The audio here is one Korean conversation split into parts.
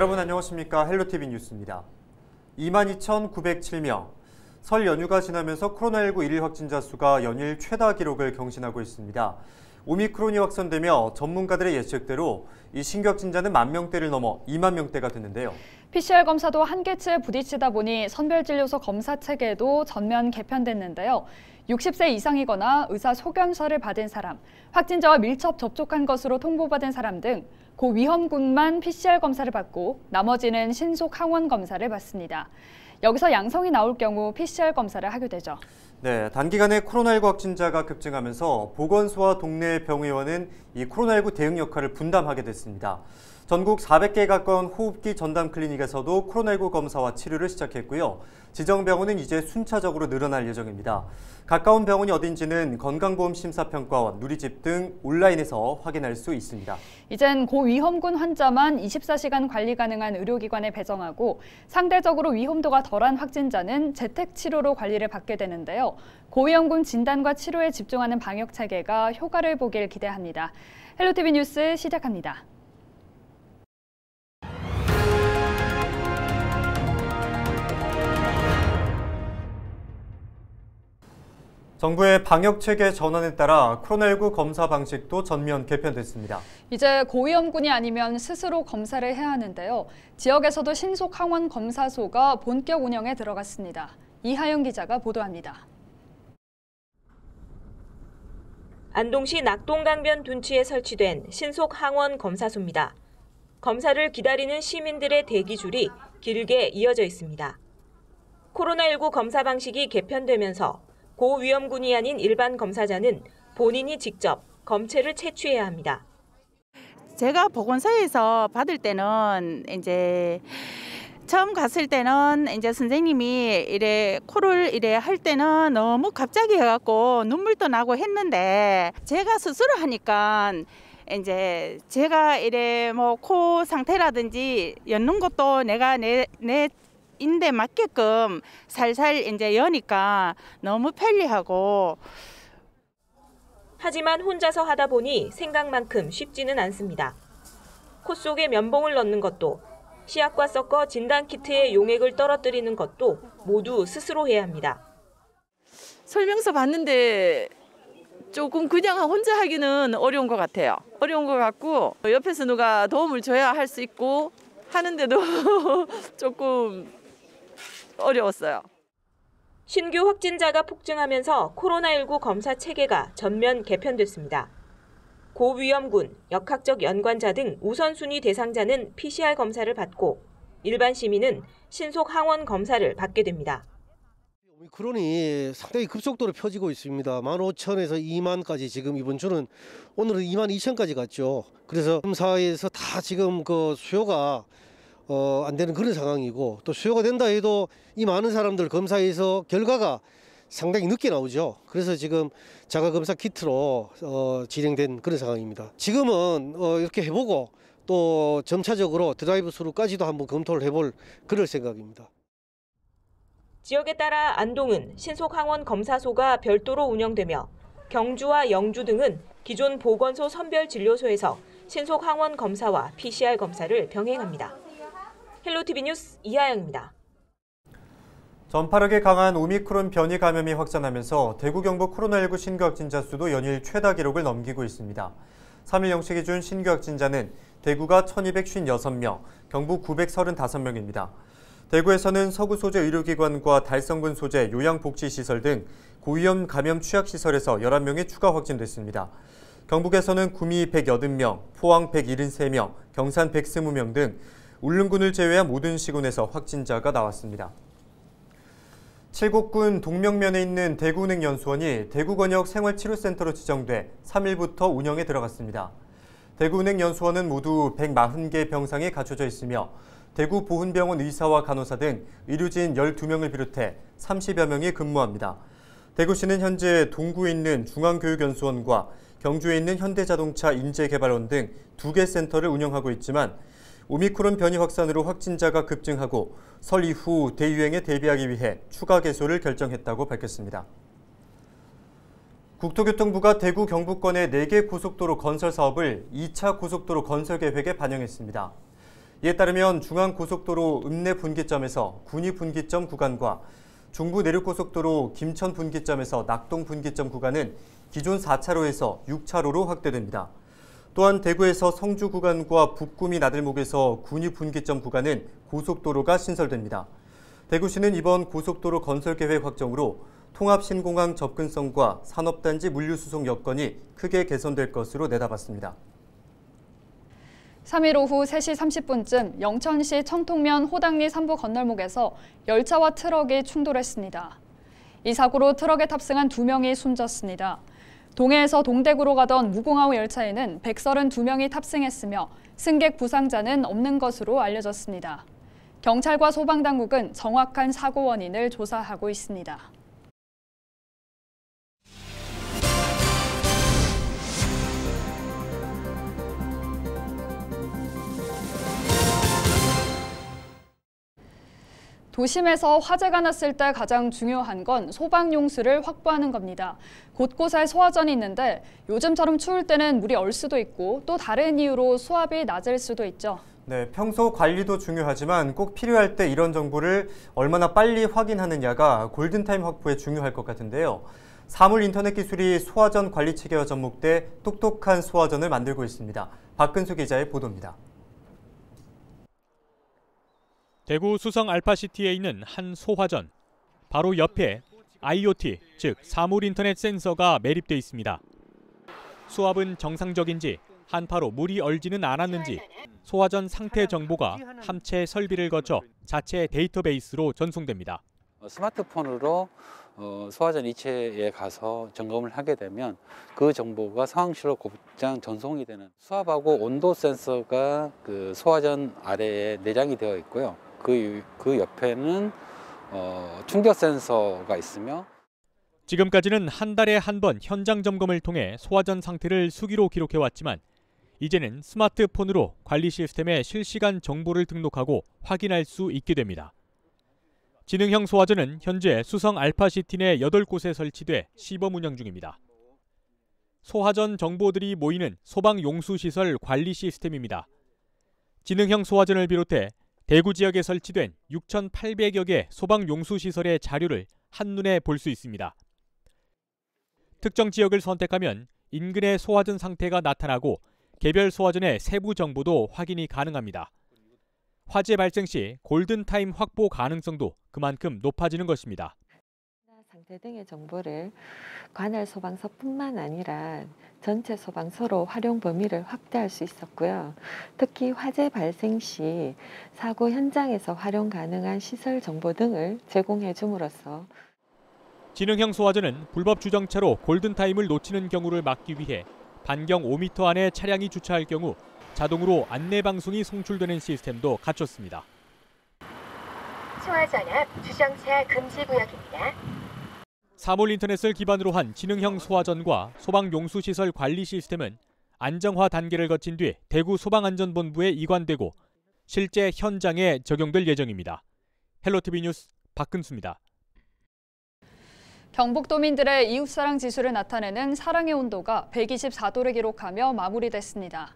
여러분 안녕하십니까 헬로티비 뉴스입니다. 22,907명, 설 연휴가 지나면서 코로나19 1일 확진자 수가 연일 최다 기록을 경신하고 있습니다. 오미크론이 확산되며 전문가들의 예측대로 이 신격진자는 만 명대를 넘어 2만 명대가 됐는데요. PCR 검사도 한계치에 부딪히다 보니 선별진료소 검사 체계도 전면 개편됐는데요. 60세 이상이거나 의사 소견서를 받은 사람, 확진자와 밀접 접촉한 것으로 통보받은 사람 등 고위험군만 PCR 검사를 받고 나머지는 신속 항원 검사를 받습니다. 여기서 양성이 나올 경우 PCR 검사를 하게 되죠. 네, 단기간에 코로나19 확진자가 급증하면서 보건소와 동네 병의원은 이 코로나19 대응 역할을 분담하게 됐습니다. 전국 400개 가까운 호흡기 전담 클리닉에서도 코로나19 검사와 치료를 시작했고요. 지정 병원은 이제 순차적으로 늘어날 예정입니다. 가까운 병원이 어딘지는 건강보험심사평가원, 누리집 등 온라인에서 확인할 수 있습니다. 이젠 고위험군 환자만 24시간 관리 가능한 의료기관에 배정하고 상대적으로 위험도가 덜한 확진자는 재택치료로 관리를 받게 되는데요. 고위험군 진단과 치료에 집중하는 방역체계가 효과를 보길 기대합니다. 헬로티비 뉴스 시작합니다. 정부의 방역 체계 전환에 따라 코로나19 검사 방식도 전면 개편됐습니다. 이제 고위험군이 아니면 스스로 검사를 해야 하는데요. 지역에서도 신속 항원 검사소가 본격 운영에 들어갔습니다. 이하영 기자가 보도합니다. 안동시 낙동강변 둔치에 설치된 신속 항원 검사소입니다. 검사를 기다리는 시민들의 대기줄이 길게 이어져 있습니다. 코로나19 검사 방식이 개편되면서 고위험군이 아닌 일반 검사자는 본인이 직접 검체를 채취해야 합니다. 제가 보건소에서 받을 때는 이제 처음 갔을 때는 이제 선생님이 이래 코를 이래 할 때는 너무 갑자기 해갖고 눈물도 나고 했는데 제가 스스로 하니까 이제 제가 이래 뭐 코 상태라든지 엮는 것도 내가 내, 내 인대 맞게끔 살살 이제 여니까 너무 편리하고 하지만 혼자서 하다 보니 생각만큼 쉽지는 않습니다. 코 속에 면봉을 넣는 것도 시약과 섞어 진단 키트에 용액을 떨어뜨리는 것도 모두 스스로 해야 합니다. 설명서 봤는데 조금 그냥 혼자 하기는 어려운 것 같아요. 어려운 것 같고 옆에서 누가 도움을 줘야 할 수 있고 하는데도 조금 어려웠어요. 신규 확진자가 폭증하면서 코로나19 검사 체계가 전면 개편됐습니다. 고위험군, 역학적 연관자 등 우선순위 대상자는 PCR 검사를 받고 일반 시민은 신속 항원 검사를 받게 됩니다. 오미크 상당히 급속도로 펴지고 있습니다. 15,000에서 2만까지 지금 이번 주는 오늘은 2만 2천까지 갔죠. 그래서 검사에서 다 지금 그 수요가 어, 안 되는 그런 상황이고 또 수요가 된다 해도 이 많은 사람들 검사에서 결과가 상당히 늦게 나오죠. 그래서 지금 자가 검사 키트로 어, 진행된 그런 상황입니다. 지금은 어, 이렇게 해보고 또 점차적으로 드라이브 스루까지도 한번 검토를 해볼 그럴 생각입니다. 지역에 따라 안동은 신속 항원 검사소가 별도로 운영되며 경주와 영주 등은 기존 보건소 선별진료소에서 신속 항원 검사와 PCR 검사를 병행합니다. 헬로TV 뉴스 이하영입니다. 전파력이 강한 오미크론 변이 감염이 확산하면서 대구 경북 코로나19 신규 확진자 수도 연일 최다 기록을 넘기고 있습니다. 3일 0시 기준 신규 확진자는 대구가 1,256명, 경북 935명입니다. 대구에서는 서구 소재 의료기관과 달성군 소재 요양복지시설 등 고위험 감염 취약시설에서 11명이 추가 확진됐습니다. 경북에서는 구미 180명, 포항 173명, 경산 120명 등 울릉군을 제외한 모든 시군에서 확진자가 나왔습니다. 칠곡군 동명면에 있는 대구은행연수원이 대구권역 생활치료센터로 지정돼 3일부터 운영에 들어갔습니다. 대구은행연수원은 모두 140개 병상이 갖춰져 있으며 대구보훈병원 의사와 간호사 등 의료진 12명을 비롯해 30여 명이 근무합니다. 대구시는 현재 동구에 있는 중앙교육연수원과 경주에 있는 현대자동차 인재개발원 등 두 개 센터를 운영하고 있지만 오미크론 변이 확산으로 확진자가 급증하고 설 이후 대유행에 대비하기 위해 추가 개소를 결정했다고 밝혔습니다. 국토교통부가 대구 경북권의 4개 고속도로 건설 사업을 2차 고속도로 건설 계획에 반영했습니다. 이에 따르면 중앙고속도로 읍내 분기점에서 군위 분기점 구간과 중부 내륙고속도로 김천 분기점에서 낙동 분기점 구간은 기존 4차로에서 6차로로 확대됩니다. 또한 대구에서 성주 구간과 북구미 나들목에서 군위 분기점 구간은 고속도로가 신설됩니다. 대구시는 이번 고속도로 건설 계획 확정으로 통합신공항 접근성과 산업단지 물류수송 여건이 크게 개선될 것으로 내다봤습니다. 3일 오후 3시 30분쯤 영천시 청통면 호당리 3부 건널목에서 열차와 트럭이 충돌했습니다. 이 사고로 트럭에 탑승한 2명이 숨졌습니다. 동해에서 동대구로 가던 무궁화호 열차에는 132명이 탑승했으며 승객 부상자는 없는 것으로 알려졌습니다. 경찰과 소방당국은 정확한 사고 원인을 조사하고 있습니다. 도심에서 화재가 났을 때 가장 중요한 건 소방 용수를 확보하는 겁니다. 곳곳에 소화전이 있는데 요즘처럼 추울 때는 물이 얼 수도 있고 또 다른 이유로 수압이 낮을 수도 있죠. 네, 평소 관리도 중요하지만 꼭 필요할 때 이런 정보를 얼마나 빨리 확인하느냐가 골든타임 확보에 중요할 것 같은데요. 사물 인터넷 기술이 소화전 관리 체계와 접목돼 똑똑한 소화전을 만들고 있습니다. 박근수 기자의 보도입니다. 대구 수성 알파시티에 있는 한 소화전. 바로 옆에 IoT, 즉 사물 인터넷 센서가 매립돼 있습니다. 수압은 정상적인지 한파로 물이 얼지는 않았는지 소화전 상태 정보가 함체 설비를 거쳐 자체 데이터베이스로 전송됩니다. 어, 스마트폰으로 어, 소화전 이체에 가서 점검을 하게 되면 그 정보가 상황실로 곧장 전송이 되는 수압하고 온도 센서가 그 소화전 아래에 내장이 되어 있고요. 그, 그 옆에는 어, 충격 센서가 있으며 지금까지는 한 달에 한 번 현장 점검을 통해 소화전 상태를 수기로 기록해왔지만 이제는 스마트폰으로 관리 시스템에 실시간 정보를 등록하고 확인할 수 있게 됩니다. 지능형 소화전은 현재 수성 알파시티 내 8곳에 설치돼 시범 운영 중입니다. 소화전 정보들이 모이는 소방 용수시설 관리 시스템입니다. 지능형 소화전을 비롯해 대구 지역에 설치된 6,800여 개 소방 용수 시설의 자료를 한눈에 볼 수 있습니다. 특정 지역을 선택하면 인근의 소화전 상태가 나타나고 개별 소화전의 세부 정보도 확인이 가능합니다. 화재 발생 시 골든타임 확보 가능성도 그만큼 높아지는 것입니다. 방대 등의 정보를 관할 소방서뿐만 아니라 전체 소방서로 활용 범위를 확대할 수 있었고요. 특히 화재 발생 시 사고 현장에서 활용 가능한 시설 정보 등을 제공해 줌으로써 지능형 소화전은 불법 주정차로 골든타임을 놓치는 경우를 막기 위해 반경 5m 안에 차량이 주차할 경우 자동으로 안내 방송이 송출되는 시스템도 갖췄습니다. 소화전 앞 주정차 금지 구역입니다. 사물 인터넷을 기반으로 한 지능형 소화전과 소방 용수시설 관리 시스템은 안정화 단계를 거친 뒤 대구 소방안전본부에 이관되고 실제 현장에 적용될 예정입니다. 헬로티비 뉴스 박근수입니다. 경북도민들의 이웃사랑 지수를 나타내는 사랑의 온도가 124도를 기록하며 마무리됐습니다.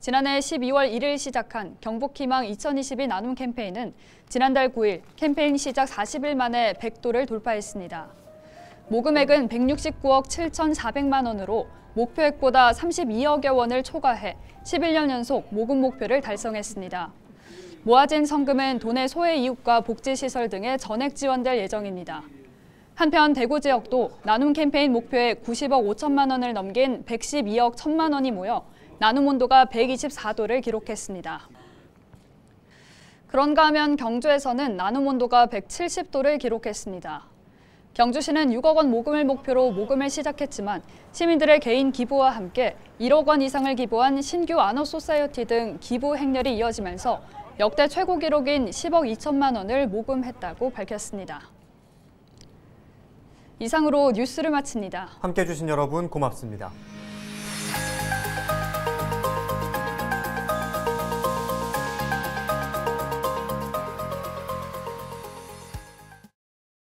지난해 12월 1일 시작한 경북희망 2022 나눔 캠페인은 지난달 9일 캠페인 시작 40일 만에 100도를 돌파했습니다. 모금액은 169억 7,400만 원으로 목표액보다 32억여 원을 초과해 11년 연속 모금 목표를 달성했습니다. 모아진 성금은 도내 소외 이웃과 복지시설 등에 전액 지원될 예정입니다. 한편 대구 지역도 나눔 캠페인 목표에 90억 5천만 원을 넘긴 112억 1천만 원이 모여 나눔 온도가 124도를 기록했습니다. 그런가 하면 경주에서는 나눔 온도가 170도를 기록했습니다. 경주시는 6억 원 모금을 목표로 모금을 시작했지만 시민들의 개인 기부와 함께 1억 원 이상을 기부한 신규 아너 소사이어티 등 기부 행렬이 이어지면서 역대 최고 기록인 10억 2천만 원을 모금했다고 밝혔습니다. 이상으로 뉴스를 마칩니다. 함께해 주신 여러분 고맙습니다.